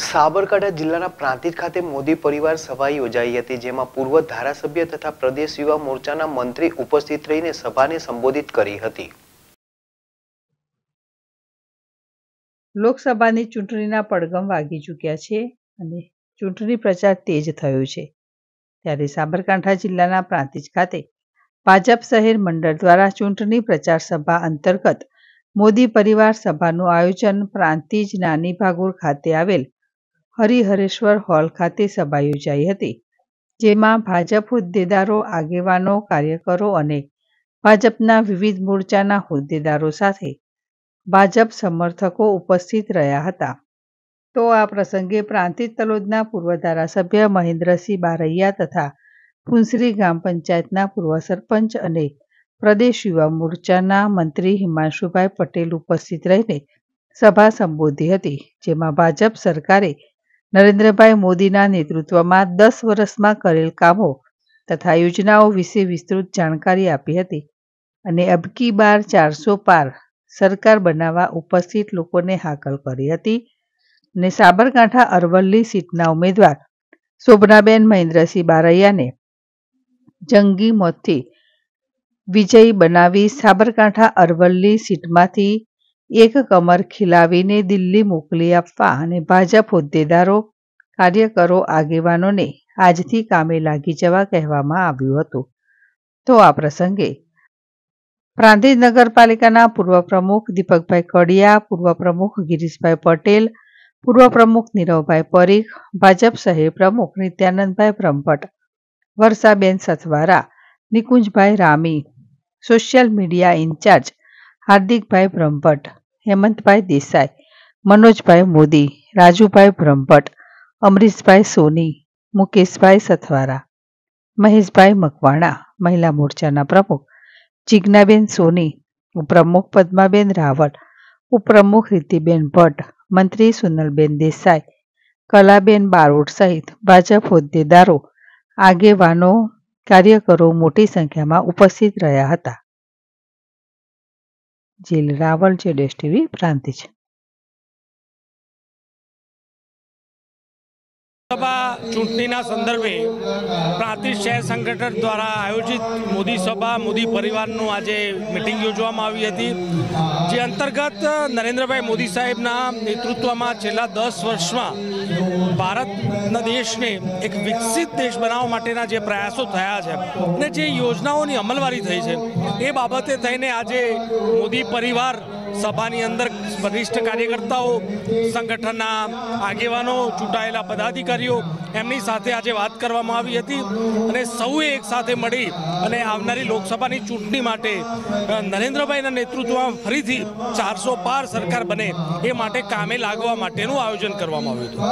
સાબરકાંઠા જિલ્લાના પ્રાંતિજ ખાતે મોદી પરિવાર સભા યોજાઈ હતી જેમાં પૂર્વ ધારાસભ્ય તથા પ્રદેશ યુવા મોરચાના મંત્રી ઉપસ્થિત રહીને સભાને સંબોધિત કરી હતી લોકસભાની ચૂંટણીના પડગમ વાગી ચૂક્યા છે અને ચૂંટણી પ્રચાર તેજ થયો છે ત્યારે સાબરકાંઠા જિલ્લાના પ્રાંતિજ ખાતે ભાજપ શહેર મંડળ દ્વારા ચૂંટણી પ્રચાર સભા અંતર્ગત મોદી પરિવાર સભાનું આયોજન પ્રાંતિજ નાની ભાગોળ ખાતે આવેલ હરિહરેશ્વર હોલ ખાતે સભા યોજાઈ હતી જેમાં ભાજપ હોદ્દેદારો આગેવાનો કાર્યકરો અને ભાજપના વિવિધ મોરચાના હોદ્દેદારો સાથે ભાજપ સમર્થકો ઉપસ્થિત રહ્યા હતા તો આ પ્રસંગે પ્રાંતિજ તલોદના પૂર્વ ધારાસભ્ય મહેન્દ્રસિંહ બારૈયા તથા પુંસરી ગ્રામ પંચાયતના પૂર્વ સરપંચ અને પ્રદેશ યુવા મોરચાના મંત્રી હિમાંશુભાઈ પટેલ ઉપસ્થિત રહીને સભા સંબોધી હતી જેમાં ભાજપ સરકારે નરેન્દ્રભાઈ મોદીના નેતૃત્વમાં દસ વર્ષમાં કરેલ કામો તથા યોજનાઓ વિશે વિસ્તૃત જાણકારી આપી હતી અને અબકી બાર ચારસો પાર સરકાર બનાવવા ઉપસ્થિત લોકોને હાકલ કરી હતી ને સાબરકાંઠા અરવલ્લી સીટના ઉમેદવાર શોભનાબેન મહેન્દ્રસિંહ બારૈયાને જંગી મોતથી વિજયી બનાવી સાબરકાંઠા અરવલ્લી સીટમાંથી એક કમર ખીલાવીને દિલ્હી મોકલી આપવા અને ભાજપ હોદ્દેદારો કાર્યકરો આગેવાનોને આજથી કામે લાગી જવા કહેવામાં આવ્યું હતું તો આ પ્રસંગે પ્રાંતિજ નગરપાલિકાના પૂર્વ પ્રમુખ દીપકભાઈ કડિયા પૂર્વ પ્રમુખ ગિરીશભાઈ પટેલ પૂર્વ પ્રમુખ નીરવભાઈ પરીખ ભાજપ શહેર પ્રમુખ Nityanandbhai Brahmbhatt Varshaben Sathwara Nikunjbhai Rami social media incharge Hardikbhai Brahmbhatt Hemantbhai Desai Manojbhai Modi Rajubhai Brahmbhatt Amrishbhai Soni Mukeshbhai Sathwara Maheshbhai Makwana મહિલા મોરચાના પ્રમુખ જિજ્ઞાબેન સોની ઉપપ્રમુખ પદ્માબેન રાવલ ઉપપ્રમુખ રીતિબેન ભટ્ટ મંત્રી સુનલબેન દેસાઈ કલાબેન બારોટ સહિત ભાજપ હોદ્દેદારો આગેવાનો કાર્યકરો મોટી સંખ્યામાં ઉપસ્થિત રહ્યા હતા જે રાવલ છે ડેશ ટીવી પ્રાંતિ સભા ચૂંટણીના સંદર્ભે પ્રાંતિજ શહેર સંગઠન દ્વારા આયોજિત મોદી સભા મોદી પરિવારનું આજે મિટિંગ યોજવામાં આવી હતી જે અંતર્ગત નરેન્દ્રભાઈ મોદી સાહેબના નેતૃત્વમાં છેલ્લા દસ વર્ષમાં ભારતના દેશને એક વિકસિત દેશ બનાવવા માટેના જે પ્રયાસો થયા છે અને જે યોજનાઓની અમલવારી થઈ છે એ બાબતે થઈને આજે મોદી પરિવાર સભાની અંદર વરિષ્ઠ કાર્યકર્તાઓ સંગઠનના આગેવાનો ચૂંટાયેલા પદાધિકારીઓ એમની સાથે આજે વાત કરવામાં આવી હતી અને સૌએ એકસાથે મળી અને આવનારી લોકસભાની ચૂંટણી માટે નરેન્દ્રભાઈના નેતૃત્વમાં ફરીથી ચારસો પાર સરકાર બને એ માટે કામે લાગવા માટેનું આયોજન કરવામાં આવ્યું હતું